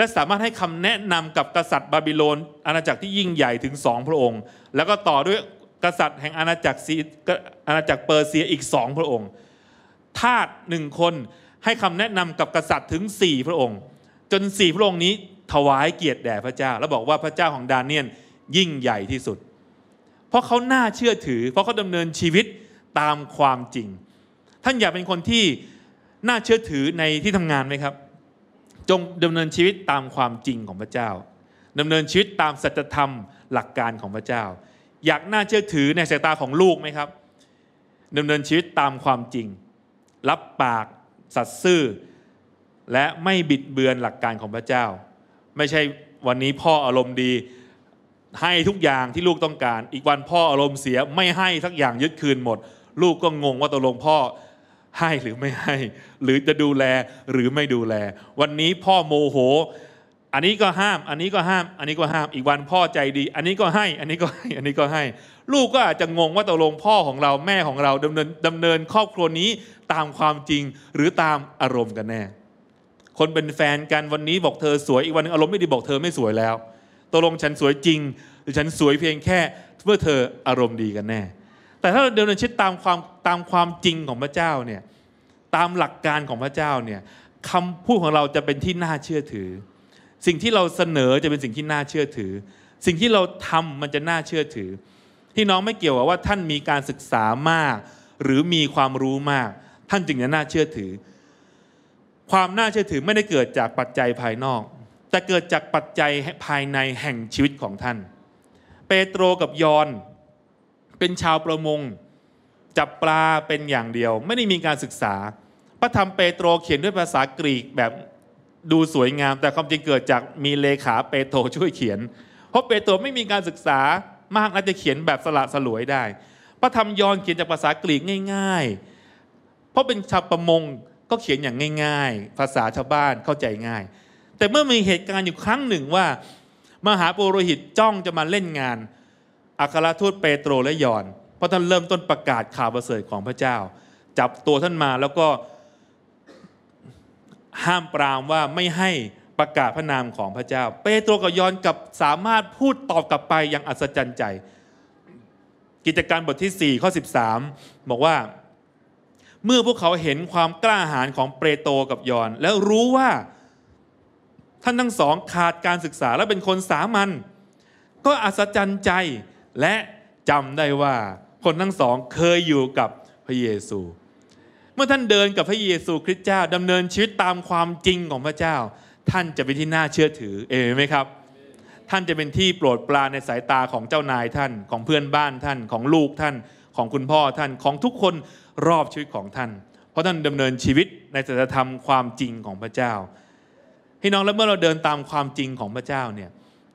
และสามารถให้คำแนะนำกับกษัตริย์บาบิโลน อาณาจักรที่ยิ่งใหญ่ถึงสองพระองค์ แล้วก็ต่อด้วยกษัตริย์แห่งอาณาจักรซีอาณาจักรเปอร์เซียอีกสองพระองค์ทาสหนึ่งคนให้คำแนะนำกับกษัตริย์ถึง 4 พระองค์ จน 4พระองค์นี้ถวายเกียรติแด่พระเจ้าแล้วบอกว่าพระเจ้าของดานเนียนยิ่งใหญ่ที่สุด เพราะเขาน่าเชื่อถือ เพราะเขาดำเนินชีวิตตามความจริง ท่านอยากเป็นคนที่น่าเชื่อถือในที่ทำงานไหมครับจงดำเนินชีวิตตามความจริงของพระเจ้าดำเนินชีวิตตามสัจธรรมหลักการของพระเจ้า อยากน่าเชื่อถือในสายตาของลูกไหมครับดำเนินชีวิตตามความจริง รับปากสัตย์ซื่อและไม่บิดเบือนหลักการของพระเจ้า ไม่ใช่วันนี้พ่ออารมณ์ดีให้ทุกอย่างที่ลูกต้องการ อีกวันพ่ออารมณ์เสียไม่ให้สักอย่างยึดคืนหมด ลูกก็งงว่าตกลงพ่อให้หรือไม่ให้ หรือจะดูแลหรือไม่ดูแล วันนี้พ่อโมโห อันนี้ก็ห้ามอันนี้ก็ห้ามอันนี้ก็ห้ามอีกวันพ่อใจดี อันนี้ก็ให้อันนี้ก็ให้อันนี้ก็ให้ ลูกก็อาจจะงงว่าตกลงพ่อของเราแม่ของเราดำเนินดำเนินครอบครัวนี้ตามความจริงหรือตามอารมณ์กันแน่ คนเป็นแฟนกันวันนี้บอกเธอสวยอีกวันนึงอารมณ์ไม่ดีบอกเธอไม่สวยแล้วตกลงฉันสวยจริง หรือฉันสวยเพียงแค่เมื่อเธออารมณ์ดีกันแน่แต่ถ้าเราดเนินชิตตามความตามความจริงของพระเจ้าเนี่ยตามหลักการของพระเจ้าเนี่ยคำพูดของเราจะเป็นที่น่าเชื่อถือ สิ่งที่เราเสนอจะเป็นสิ่งที่น่าเชื่อถือ สิ่งที่เราทำมันจะน่าเชื่อถือที่น้องไม่เกี่ยวว่าท่านมีการศึกษามาก หรือมีความรู้มากท่านจึงจะน่าเชื่อถือ ความน่าเชื่อถือไม่ได้เกิดจากปัจจัยภายนอกแต่เกิดจากปัจจัยภายในแห่งชีวิตของท่าน เปโตรกับยอนเป็นชาวประมงจับปลาเป็นอย่างเดียว ไม่ได้มีการศึกษาพระธรรมเปโตรเขียนด้วยภาษากรีกแบบดูสวยงาม แต่ความจริงเกิดจากมีเลขาเปโตรช่วยเขียน เพราะเปโตรไม่มีการศึกษามากน่าจะเขียนแบบสละสลวยได้พระธรรมยอนเขียนจากภาษากรีกง่าย ๆ เพราะเป็นชาวประมงก็เขียนอย่างง่าย ๆ ภาษาชาวบ้านเข้าใจง่าย แต่เมื่อมีเหตุการณ์อยู่ครั้งหนึ่งว่ามหาปุโรหิตจ้องจะมาเล่นงานอัครทูตเปโตรและยอนเพราะท่านเริ่มต้นประกาศข่าวประเสริฐของพระเจ้า จับตัวท่านมาแล้วก็ห้ามปรามว่าไม่ให้ประกาศพระนามของพระเจ้า เปโตรกับยอนกับสามารถพูดตอบกลับไปอย่างอัศจรรย์ใจ กิจการบทที่4ข้อ13 บอกว่าเมื่อพวกเขาเห็นความกล้าหาญของเปโตรกับยอนแล้วรู้ว่าท่านทั้งสองขาดการศึกษาและเป็นคนสามัญก็อัศจรรย์ใจและจำได้ว่าคนทั้งสองเคยอยู่กับพระเยซู เมื่อท่านเดินกับพระเยซูคริสต์เจ้าดำเนินชีวิตตามความจริงของพระเจ้า ท่านจะเป็นที่น่าเชื่อถือ เอไหมครับ ท่านจะเป็นที่โปรดปรานในสายตาของเจ้านายท่านของเพื่อนบ้านท่านของลูกท่านของคุณพ่อท่านของทุกคนรอบชีวิตของท่าน เพราะท่านดำเนินชีวิตในศีลธรรมความจริงของพระเจ้าพี่น้องแล้วเมื่อเราเดินตามความจริงของพระเจ้าเนี่ย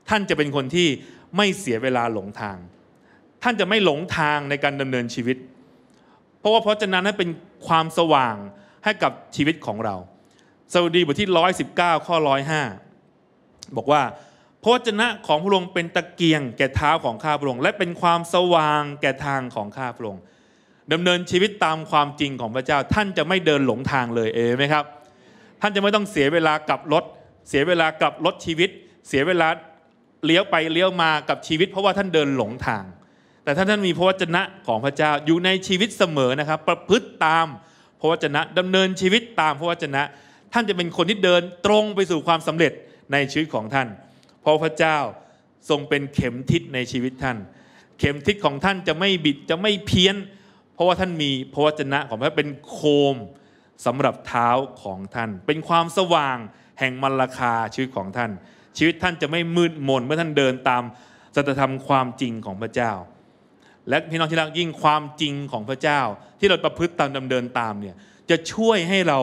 ท่านจะเป็นคนที่ไม่เสียเวลาหลงทาง ท่านจะไม่หลงทางในการดำเนินชีวิต เพราะว่าเพราะฉะนั้นให้เป็นความสว่างให้กับชีวิตของเราสัุดีบทที่ 119ข้อ105บอกว่าพระจนะของพระองค์เป็นตะเกียงแก่เท้าของข้าพระองค์และเป็นความสว่างแก่ทางของข้าพระองค์ดำเนินชีวิตตามความจริงของพระเจ้า ท่านจะไม่เดินหลงทางเลย เอไหมครับ ท่านจะไม่ต้องเสียเวลากลับรถ เสียเวลากลับรถชีวิต เสียเวลาเลี้ยวไปเลี้ยวมากับชีวิต เพราะว่าท่านเดินหลงทาง แต่ท่านท่านมีพระวจนะของพระเจ้าอยู่ในชีวิตเสมอนะครับ ประพฤติตามพระวจนะดำเนินชีวิตตามพระวจนะ ท่านจะเป็นคนที่เดินตรงไปสู่ความสำเร็จในชีวิตของท่าน เพราะพระเจ้าทรงเป็นเข็มทิศในชีวิตท่าน เข็มทิศของท่านจะไม่บิดจะไม่เพี้ยนเพราะว่าท่านมีพระวจนะของพระเป็นโคมสำหรับเท้าของท่าน เป็นความสว่างแห่งมรรคาชีวิตของท่านชีวิตท่านจะไม่มืดมนเมื่อท่านเดินตามสัจธรรมความจริงของพระเจ้า และพี่น้องที่รักยิ่งความจริงของพระเจ้า ที่เราประพฤติตามดำเนินตามเนี่ยจะช่วยให้เรา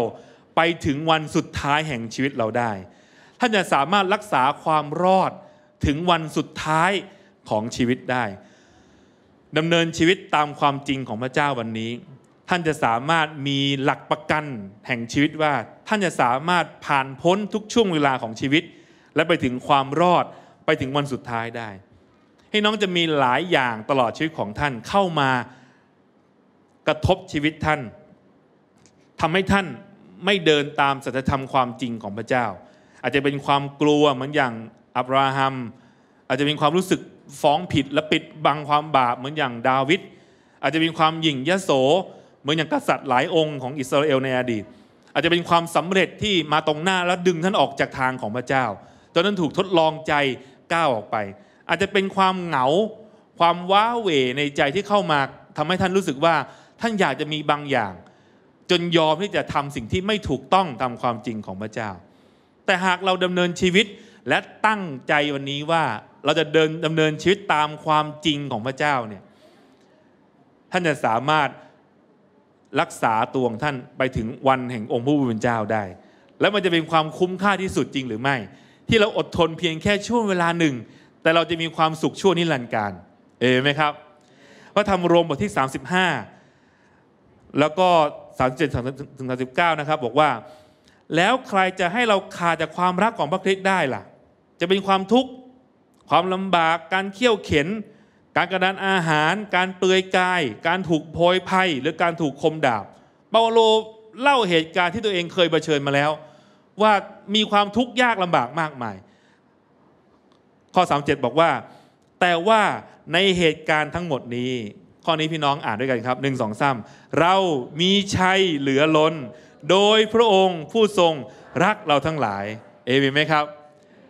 ไปถึงวันสุดท้ายแห่งชีวิตเราได้ ท่านจะสามารถรักษาความรอดถึงวันสุดท้ายของชีวิตได้ดำเนินชีวิตตามความจริงของพระเจ้าวันนี้ ท่านจะสามารถมีหลักประกันแห่งชีวิตว่า ท่านจะสามารถผ่านพ้นทุกช่วงเวลาของชีวิตและไปถึงความรอดไปถึงวันสุดท้ายได้ ให้น้องจะมีหลายอย่างตลอดชีวิตของท่านเข้ามากระทบชีวิตท่านทำให้ท่านไม่เดินตามสัจธรรมความจริงของพระเจ้า อาจจะเป็นความกลัวเหมือนอย่างอับราฮัมอาจจะเป็นความรู้สึกฟ้องผิด และปิดบังความบาป เหมือนอย่างดาวิดอาจจะเป็นความหยิ่งยโส เหมือนอย่างกษัตริย์หลายองค์ของอิสราเอลในอดีต อาจจะเป็นความสำเร็จที่มาตรงหน้าและดึงท่านออกจากทางของพระเจ้าจนนั้นถูกทดลองใจก้าวออกไป อาจจะเป็นความเหงา ความว้าเหวในใจที่เข้ามาทำให้ท่านรู้สึกว่าท่านอยากจะมีบางอย่าง จนยอมที่จะทำสิ่งที่ไม่ถูกต้องตามความจริงของพระเจ้า แต่หากเราดำเนินชีวิตและตั้งใจวันนี้ว่าเราจะเดินดำเนินชีวิตตามความจริงของพระเจ้าเนี่ยท่านจะสามารถรักษาตัวของท่านไปถึงวันแห่งองค์พระผู้เป็นเจ้าได้ แล้วมันจะเป็นความคุ้มค่าที่สุดจริงหรือไม่ที่เราอดทนเพียงแค่ช่วงเวลาหนึ่ง แต่เราจะมีความสุขชั่วนิรันดร์การเอไหมครับพระธรรมโรมบทที่ 35 แล้วก็ 37ถึง39 นะครับบอกว่าแล้วใครจะให้เราขาดจากความรักของพระคริสต์ได้ล่ะ จะเป็นความทุกข์ ความลำบาก การเคี่ยวเข็นการกระดานอาหาร การเปือยกาย การถูกโพยภัย หรือการถูกคมดาบเปาโลเล่าเหตุการณ์ที่ตัวเองเคยเผชิญมาแล้วว่ามีความทุกข์ยากลำบากมากมาย ข้อ37 บอกว่า แต่ว่าในเหตุการณ์ทั้งหมดนี้ข้อนี้พี่น้องอ่านด้วยกันครับหนึ่งสองสามเรามีชัยเหลือล้น โดยพระองค์ผู้ทรงรักเราทั้งหลายเอเมนไหมครับ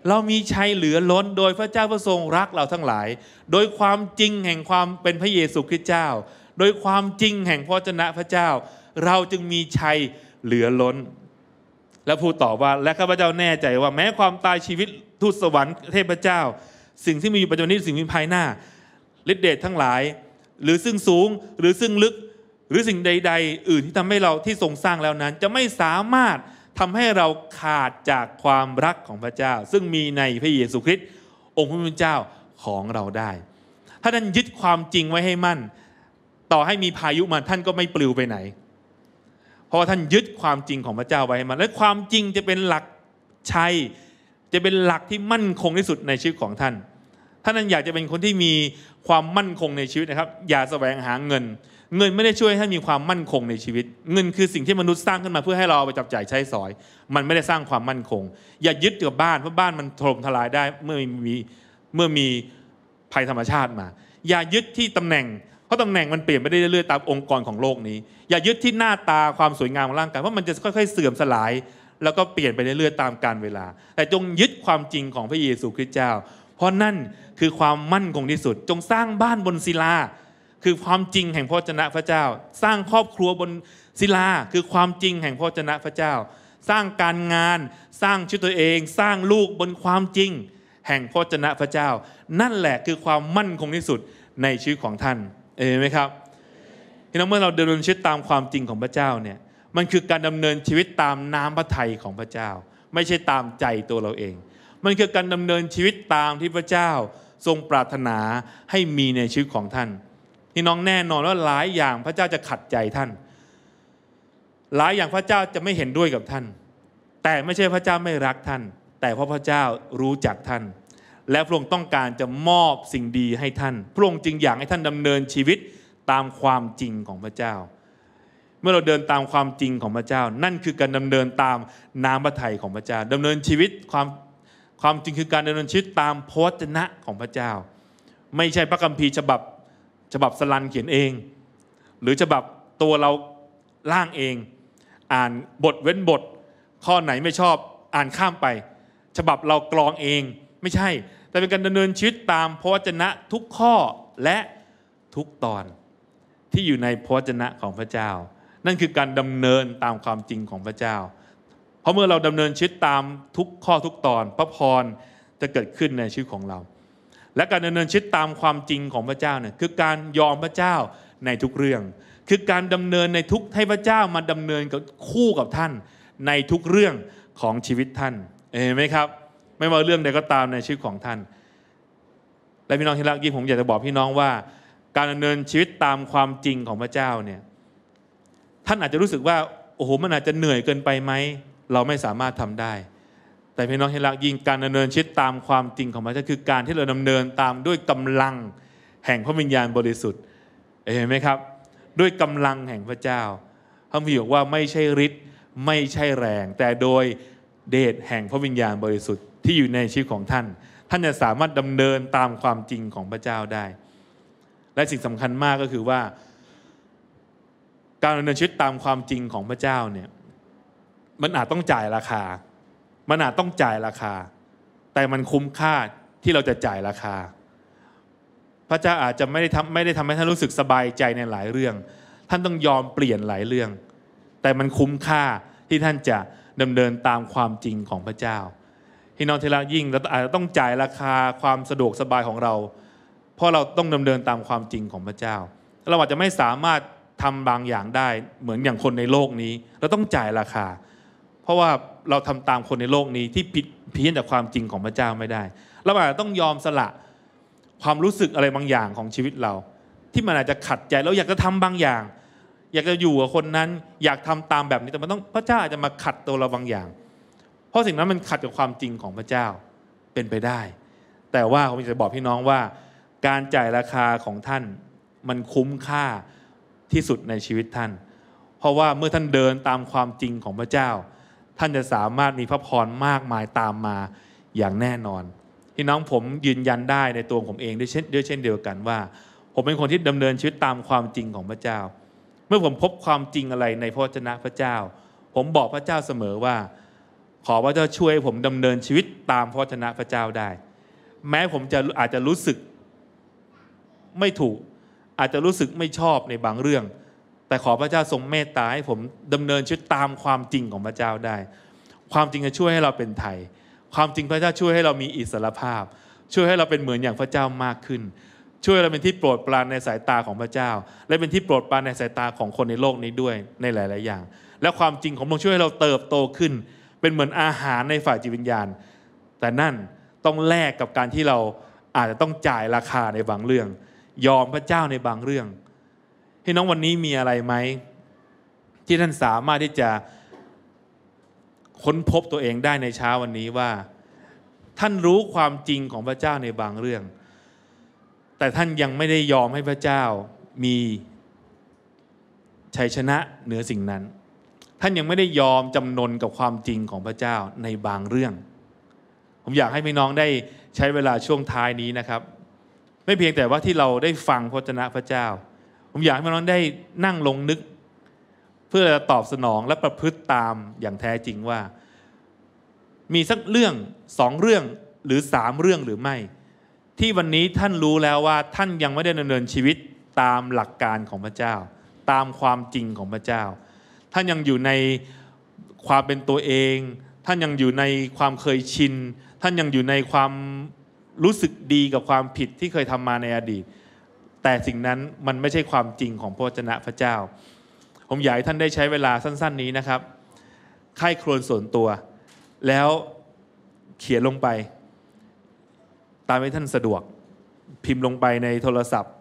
เรามีชัยเหลือล้นโดยพระเจ้าพระทรงรักเราทั้งหลาย โดยความจริงแห่งความเป็นพระเยซูคริสต์เจ้า โดยความจริงแห่งพระเจ้าพระเจ้า เราจึงมีชัยเหลือล้นแล้วพูดต่อว่าและข้าพเจ้าแน่ใจว่าแม้ความตายชีวิตทูตสวรรค์เทพเจ้า สิ่งที่มีอยู่ปัจจุบันนี้สิ่งมีภายหน้าฤทธิเดชทั้งหลาย หรือซึ่งสูงหรือซึ่งลึกหรือสิ่งใดๆ อื่นที่ทำให้เราที่ทรงสร้างแล้วนั้น จะไม่สามารถทำให้เราขาดจากความรักของพระเจ้า ซึ่งมีในพระเยซูคริสต์องค์พระผู้เป็นเจ้าของเราได้ถ้าท่านยึดความจริงไว้ให้มั่น ต่อให้มีพายุมาท่านก็ไม่ปลิวไปไหนพราะท่านยึดความจริงของพระเจ้าไว้มาและความจริงจะเป็นหลักชัยจะเป็นหลักที่มั่นคงที่สุดในชีวิตของท่านท่านนั้นอยากจะเป็นคนที่มีความมั่นคงในชีวิตนะครับ อย่าแสวงหาเงิน เงินไม่ได้ช่วยให้ท่านมีความมั่นคงในชีวิต เงินคือสิ่งที่มนุษย์สร้างขึ้นมาเพื่อให้เราไปจับจ่ายใช้สอย มันไม่ได้สร้างความมั่นคงอย่ายึดกับบ้านเพราะบ้านมันถล่มทลายได้เมื่อมีเมื่อมีภัยธรรมชาติมา อย่ายึดที่ตำแหน่งราะตำแหน่งมันเปลี่ยนไปได้เรื่อยๆตามองค์กรของโลกนี้ อย่ายึดที่หน้าตาความสวยงามของร่างกายเพราะมันจะค่อยๆ เสื่อมสลาย แล้วก็เปลี่ยนไปเรื่อยๆตามกาลเวลา แต่จงยึดความจริงของพระเยซูคริสต์เจ้า เพราะนั่นคือความมั่นคงที่สุด จงสร้างบ้านบนศิลาคือความจริงแห่งพระเจนะพระเจ้าสร้างครอบครัวบนศิลาคือความจริงแห่งพระเจนะพระเจ้า สร้างการงาน สร้างชีวิตตัวเอง สร้างลูกบนความจริง แห่งพระเจนะพระเจ้า นั่นแหละคือความมั่นคงที่สุดในชีวิตของท่านเอไหมครับที่น้องเมื่อเราดำเนินชีวิตตามความจริงของพระเจ้าเนี่ยมันคือการดำเนินชีวิตตามน้ำพระทัยของพระเจ้า ไม่ใช่ตามใจตัวเราเอง มันคือการดำเนินชีวิตตามที่พระเจ้าทรงปรารถนาให้มีในชีวิตของท่านนี่น้องแน่นอนว่าหลายอย่างพระเจ้าจะขัดใจท่าน หลายอย่างพระเจ้าจะไม่เห็นด้วยกับท่าน แต่ไม่ใช่พระเจ้าไม่รักท่าน แต่เพราะพระเจ้ารู้จักท่านและพระองค์ต้องการจะมอบสิ่งดีให้ท่าน พระองค์จึงอยากให้ท่านดำเนินชีวิตตามความจริงของพระเจ้า เมื่อเราเดินตามความจริงของพระเจ้า นั่นคือการดำเนินตามน้ำพระทัยของพระเจ้า ดำเนินชีวิตความความจริงคือการดำเนินชีวิตตามพระวจนะของพระเจ้า ไม่ใช่พระคัมภีร์ฉบับฉบับสลันเขียนเอง หรือฉบับตัวเราล่างเอง อ่านบทเว้นบท ข้อไหนไม่ชอบอ่านข้ามไป ฉบับเรากรองเอง ไม่ใช่แต่เป็นการดำเนินชีวิต ตามพระวจนะทุกข้อและทุกตอนที่อยู่ในพระวจนะของพระเจ้า นั่นคือการดำเนินตามความจริงของพระเจ้า เพราะเมื่อเราดำเนินชีวิตตามทุกข้อทุกตอนพระพรจะเกิดขึ้นในชีวิตของเรา และการดำเนินชีวิตตามความจริงของพระเจ้าเนี่ยคือการยอมพระเจ้าในทุกเรื่อง คือการดำเนินในทุกให้พระเจ้ามาดำเนินกับคู่กับท่านในทุกเรื่องของชีวิตท่านเห็นไหมครับไม่ว่าเรื่องใดก็ตามในชีวิตของท่าน และพี่น้องที่รักยิ่งผมอยากจะบอกพี่น้องว่า การดำเนินชีวิตตามความจริงของพระเจ้าเนี่ย ท่านอาจจะรู้สึกว่าโอ้โห มันอาจจะเหนื่อยเกินไปไหม เราไม่สามารถทำได้ แต่พี่น้องที่รักยิ่งการดำเนินชีวิตตามความจริงของพระเจ้าคือ การที่เราดำเนินตามด้วยกำลังแห่งพระวิญญาณบริสุทธิ์เห็นไหมครับด้วยกำลังแห่งพระเจ้า พระพีบอกว่าไม่ใช่ฤทธิ์ไม่ใช่แรง แต่โดยเดชแห่งพระวิญญาณบริสุทธิ์ที่อยู่ในชีวิตของท่าน ท่านจะสามารถดำเนินตามความจริงของพระเจ้าได้ และสิ่งสำคัญมากก็คือว่า การดำเนินชีวิตตามความจริงของพระเจ้าเนี่ย มันอาจต้องจ่ายราคา มันอาจต้องจ่ายราคา แต่มันคุ้มค่าที่เราจะจ่ายราคา พระเจ้าอาจจะไม่ได้ทำไม่ได้ทำให้ท่านรู้สึกสบายใจในหลายเรื่อง ท่านต้องยอมเปลี่ยนหลายเรื่อง แต่มันคุ้มค่าที่ท่านจะดำเนินตามความจริงของพระเจ้าที่นอนทีละยิ่งเราอาจจะต้องจ่ายราคาความสะดวกสบายของเรา เพราะเราต้องดำเนินตามความจริงของพระเจ้าเราอาจจะไม่สามารถทำบางอย่างได้ เหมือนอย่างคนในโลกนี้เราต้องจ่ายราคา เพราะว่าเราทำตามคนในโลกนี้ ที่ผิดเพี้ยนจากความจริงของพระเจ้าไม่ได้เราอาจจะต้องยอมสละความรู้สึกอะไรบางอย่างของชีวิตเรา ที่มันอาจจะขัดใจเราอยากจะทำบางอย่าง อยากจะอยู่กับคนนั้นอยากทำตามแบบนี้แต่มันต้องพระเจ้าอาจจะมาขัดตัวเราบางอย่างเพราะสิ่งนั้นมันขัดกับความจริงของพระเจ้าเป็นไปได้ แต่ว่าผมจะบอกพี่น้องว่า การจ่ายราคาของท่านมันคุ้มค่าที่สุดในชีวิตท่าน เพราะว่าเมื่อท่านเดินตามความจริงของพระเจ้า ท่านจะสามารถมีพระพรมากมายตามมาอย่างแน่นอนพี่น้องผมยืนยันได้ในตัวผมเองด้วยเช่นด้วยเช่นเดียวกันว่าผมเป็นคนที่ดำเนินชีวิตตามความจริงของพระเจ้า เมื่อผมพบความจริงอะไรในพระเจ้าพระเจ้า ผมบอกพระเจ้าเสมอว่าขอพระเจ้าช่วยผมดำเนินชีวิตตามพระชนะพระเจ้าได้ แม้ผมจะอาจจะรู้สึกไม่ถูกอาจจะรู้สึกไม่ชอบในบางเรื่อง แต่ขอพระเจ้าทรงเมตตาให้ผมดำเนินชีวิตตามความจริงของพระเจ้าได้ ความจริงจะช่วยให้เราเป็นไทย ความจริงพระเจ้าช่วยให้เรามีอิสรภาพ ช่วยให้เราเป็นเหมือนอย่างพระเจ้ามากขึ้น ช่วยเราเป็นที่โปรดปรานในสายตาของพระเจ้า และเป็นที่โปรดปรานในสายตาของคนในโลกนี้ด้วยในหลายๆอย่างและความจริงของพระองค์ช่วยให้เราเติบโตขึ้นเป็นเหมือนอาหารในฝ่ายจิตวิญญาณ แต่นั่นต้องแลกกับการที่เราอาจจะต้องจ่ายราคาในบางเรื่อง ยอมพระเจ้าในบางเรื่องพี่น้องวันนี้มีอะไรไหม ที่ท่านสามารถที่จะค้นพบตัวเองได้ในเช้าวันนี้ว่า ท่านรู้ความจริงของพระเจ้าในบางเรื่อง แต่ท่านยังไม่ได้ยอมให้พระเจ้ามีชัยชนะเหนือสิ่งนั้นท่านยังไม่ได้ยอมจำนนกับความจริงของพระเจ้าในบางเรื่อง ผมอยากให้พี่น้องได้ใช้เวลาช่วงท้ายนี้นะครับ ไม่เพียงแต่ว่าที่เราได้ฟังพระชนะพระเจ้า ผมอยากให้พี่น้องได้นั่งลงนึก เพื่อจะตอบสนองและประพฤติตามอย่างแท้จริงว่า มีสักเรื่องสองเรื่องหรือสามเรื่องหรือไม่ ที่วันนี้ท่านรู้แล้วว่าท่านยังไม่ได้ดำเนินชีวิตตามหลักการของพระเจ้า ตามความจริงของพระเจ้าท่านยังอยู่ในความเป็นตัวเอง ท่านยังอยู่ในความเคยชิน ท่านยังอยู่ในความรู้สึกดีกับความผิดที่เคยทำมาในอดีต แต่สิ่งนั้นมันไม่ใช่ความจริงของพระเจนะพระเจ้า ผมอยากให้ท่านได้ใช้เวลาสั้น ๆนี้นะครับค่ายครวนส่วนตัว แล้วเขียนลงไป ตามให้ท่านสะดวก พิมพ์ลงไปในโทรศัพท์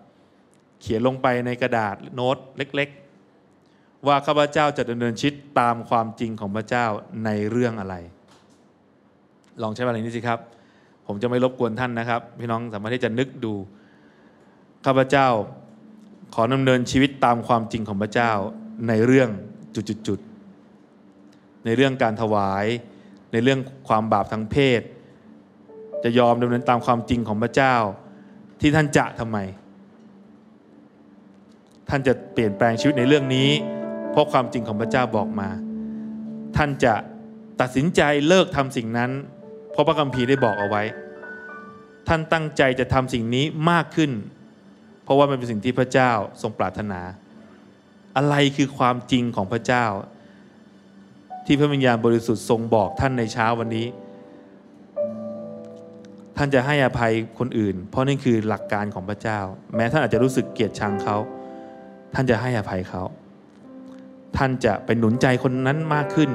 เขียนลงไปในกระดาษโน้ตเล็กว่าข้าพเจ้าจะดำเนินชีวิตตามความจริงของพระเจ้าในเรื่องอะไร ลองใช้เวลานี้สิครับ ผมจะไม่รบกวนท่านนะครับ พี่น้องสามารถที่จะนึกดูข้าพเจ้าขอดำเนินชีวิตตามความจริงของพระเจ้าในเรื่องจุดๆในเรื่องการถวายในเรื่องความบาปทางเพศ จะยอมดำเนินตามความจริงของพระเจ้าที่ท่านจะทำไมท่านจะเปลี่ยนแปลงชีวิตในเรื่องนี้เพราะความจริงของพระเจ้าบอกมา ท่านจะตัดสินใจเลิกทำสิ่งนั้น เพราะพระคัมภีร์ได้บอกเอาไว้ ท่านตั้งใจจะทำสิ่งนี้มากขึ้น เพราะว่ามันเป็นสิ่งที่พระเจ้าทรงปรารถนา อะไรคือความจริงของพระเจ้า ที่พระวิญญาณบริสุทธิ์ทรงบอกท่านในเช้าวันนี้ ท่านจะให้อภัยคนอื่น เพราะนี่คือหลักการของพระเจ้า แม้ท่านอาจจะรู้สึกเกลียดชังเขา ท่านจะให้อภัยเขาท่านจะไปหนุนใจคนนั้นมากขึ้น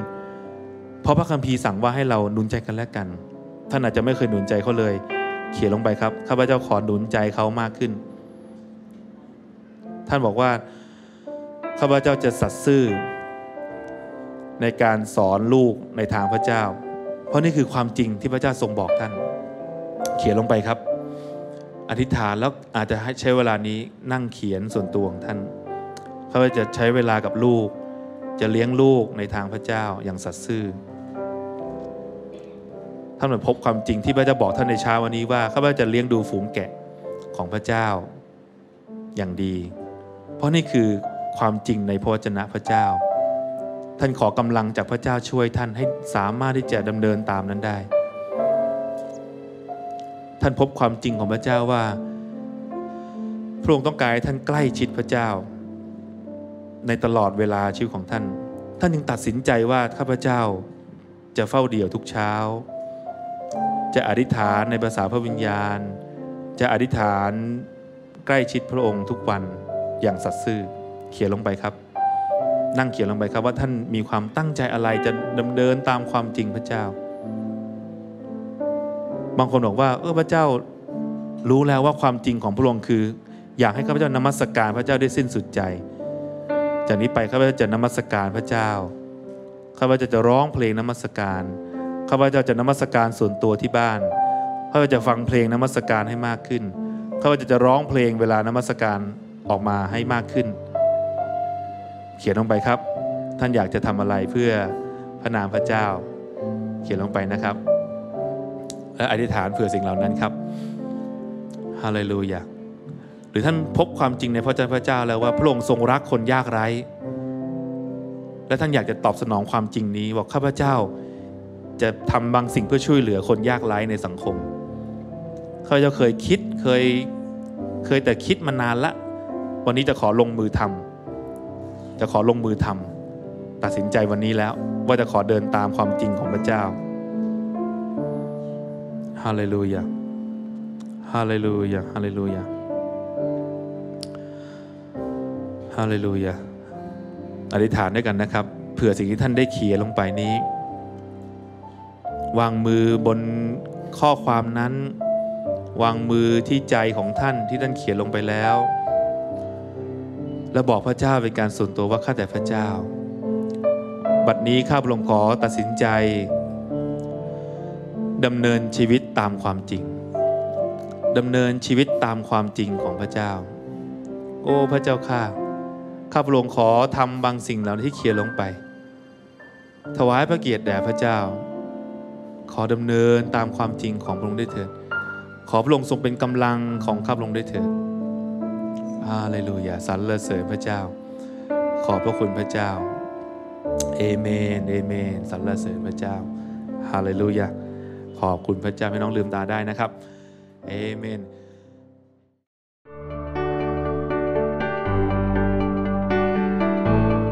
เพราะพระคัมภีร์สั่งว่าให้เราหนุนใจกันและกัน ท่านอาจจะไม่เคยหนุนใจเขาเลย เขียนลงไปครับ ข้าพเจ้าขอหนุนใจเขามากขึ้น ท่านบอกว่าข้าพเจ้าจะสัตย์ซื่อในการสอนลูกในทางพระเจ้า เพราะนี่คือความจริงที่พระเจ้าทรงบอกท่าน เขียนลงไปครับ อธิษฐานแล้วอาจจะใช้เวลานี้นั่งเขียนส่วนตัวของท่านข้าพเจ้าจะใช้เวลากับลูกจะเลี้ยงลูกในทางพระเจ้าอย่างสัตย์ซื่อท่านเหมือนพบความจริงที่พระเจ้าบอกท่านในเช้าวันนี้ว่าข้าพเจ้าจะเลี้ยงดูฝูงแกะของพระเจ้า อย่างดี เพราะนี่คือความจริงในพระวจนะพระเจ้า ท่านขอกำลังจากพระเจ้าช่วยท่านให้สามารถที่จะดำเนินตามนั้นได้ ท่านพบความจริงของพระเจ้าว่า พระองค์ต้องการให้ท่านใกล้ชิดพระเจ้าในตลอดเวลาชีวิตของท่าน ท่านยังตัดสินใจว่าข้าพเจ้าจะเฝ้าเดี่ยวทุกเช้า จะอธิษฐานในภาษาพระวิญญาณ จะอธิษฐานใกล้ชิดพระองค์ทุกวันอย่างสัตย์ซื่อเขียนลงไปครับ นั่งเขียนลงไปครับว่าท่านมีความตั้งใจอะไรจะดำเนินตามความจริงพระเจ้า บางคนบอกว่า เออพระเจ้ารู้แล้วว่าความจริงของพระองค์คือ อยากให้ข้าพเจ้านมัสการพระเจ้าได้สิ้นสุดใจจากนี้ไปข้าพเจ้าจะนมัสการพระเจ้าข้าพเจ้าจะร้องเพลงนมัสการข้าพเจ้าจะนมัสการส่วนตัวที่บ้านข้าพเจ้าจะฟังเพลงนมัสการให้มากขึ้นข้าพเจ้าจะร้องเพลงเวลานมัสการออกมาให้มากขึ้น เขียนลงไปครับ ท่านอยากจะทำอะไรเพื่อพระนามพระเจ้า เขียนลงไปนะครับและอธิษฐานเผื่อสิ่งเหล่านั้นครับฮาเลลูยาหรือท่านพบความจริงในพระเจ้าพระเจ้าแล้วว่าพระองค์ทรงรักคนยากไร้ และท่านอยากจะตอบสนองความจริงนี้บอกข้าพเจ้า จะทำบางสิ่งเพื่อช่วยเหลือคนยากไร้ในสังคมข้าพเจ้าเคยคิดเคยเคยแต่คิดมานานละวันนี้จะขอลงมือทำ จะขอลงมือทำ ตัดสินใจวันนี้แล้วว่าจะขอเดินตามความจริงของพระเจ้าฮาเลลูยาฮาเลลูยาฮาเลลูยาาเลลูยาอธิษฐานด้วยกันนะครับ เผื่อสิ่งที่ท่านได้เขียนลงไปนี้ วางมือบนข้อความนั้น วางมือที่ใจของท่านที่ท่านเขียนลงไปแล้ว และบอกพระเจ้าเป็นการส่วนตัวว่า ข้า แต่พระเจ้า บัด นี้ข้าพระองค์ขอตัดสินใจ ดำเนินชีวิตตามความจริงดำเนินชีวิตตามความจริงของพระเจ้า โอ้พระเจ้าข้าข้าพระองค์ขอทำบางสิ่งเหล่านี้ที่เขียนลงไป ถวายพระเกียรติแด่พระเจ้า ขอดำเนินตามความจริงของพระองค์ได้เถิด ขอพระองค์ทรงเป็นกำลังของข้าพระองค์ได้เถิดอาเลลูยาสรรเสริญพระเจ้า ขอบพระคุณพระเจ้าเอเมนเอเมนสรรเสริญพระเจ้า ฮาเลลูยา ขอบคุณพระเจ้าไม่ต้องลืมตาได้นะครับเอเมน